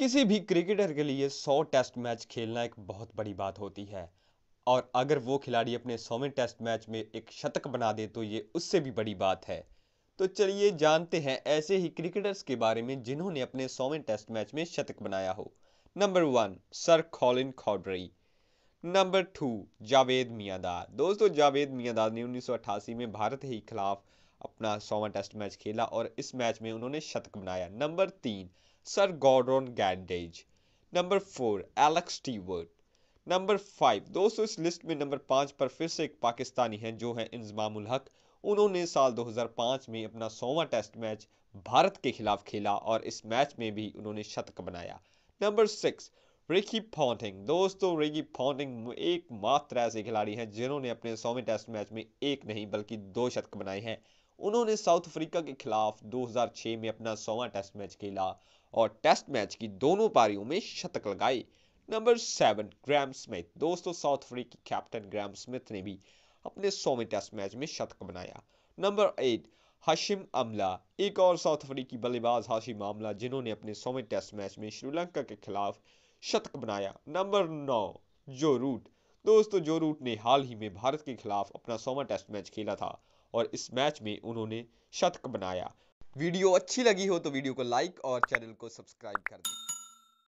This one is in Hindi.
किसी भी क्रिकेटर के लिए 100 टेस्ट मैच खेलना एक बहुत बड़ी बात होती है और अगर वो खिलाड़ी अपने सौवें टेस्ट मैच में एक शतक बना दे तो ये उससे भी बड़ी बात है तो चलिए जानते हैं ऐसे ही क्रिकेटर्स के बारे में जिन्होंने अपने सौवें टेस्ट मैच में शतक बनाया हो number one sir Colin Cowdrey number two Javed Miandad दोस्तों जावेद मियांदाद ने 1988 में भारत के खिलाफ अपना सौवा टेस्ट मैच खेला और इस मैच में उन्होंने शतक बनाया नंबर तीन sir Gordon Greenidge number four Alex Stewart number five दोस्तों इस लिस्ट में नंबर पाँच पर फिर से एक पाकिस्तानी हैं जो है इंजमामुल हक उन्होंने साल 2005 में अपना सौवा टेस्ट मैच भारत के खिलाफ खेला और इस मैच में भी उन्होंने शतक बनाया नंबर सिक्स रिकी फॉन्टिंग दोस्तों रिकी फॉन्टिंग एकमात्र ऐसे खिलाड़ी हैं जिन्होंने अपने सौवें टेस्ट मैच में एक नहीं बल्कि दो शतक बनाए हैं उन्होंने साउथ अफ्रीका के खिलाफ 2006 में अपना सौवा टेस्ट मैच खेला और टेस्ट मैच की दोनों पारियों में शतक लगाए नंबर सेवन ग्राम स्मिथ दोस्तों साउथ अफ्रीकी कैप्टन ग्राम स्मिथ ने भी अपने सौवें टेस्ट मैच में शतक बनाया नंबर एट हाशिम अमला एक और साउथ अफ्रीकी बल्लेबाज हाशिम अमला जिन्होंने अपने सौवें टेस्ट मैच में श्रीलंका के खिलाफ शतक बनाया नंबर नौ जो रूट दोस्तों जो रूट ने हाल ही में भारत के खिलाफ अपना सौवा टेस्ट मैच खेला था और इस मैच में उन्होंने शतक बनाया वीडियो अच्छी लगी हो तो वीडियो को लाइक और चैनल को सब्सक्राइब कर दें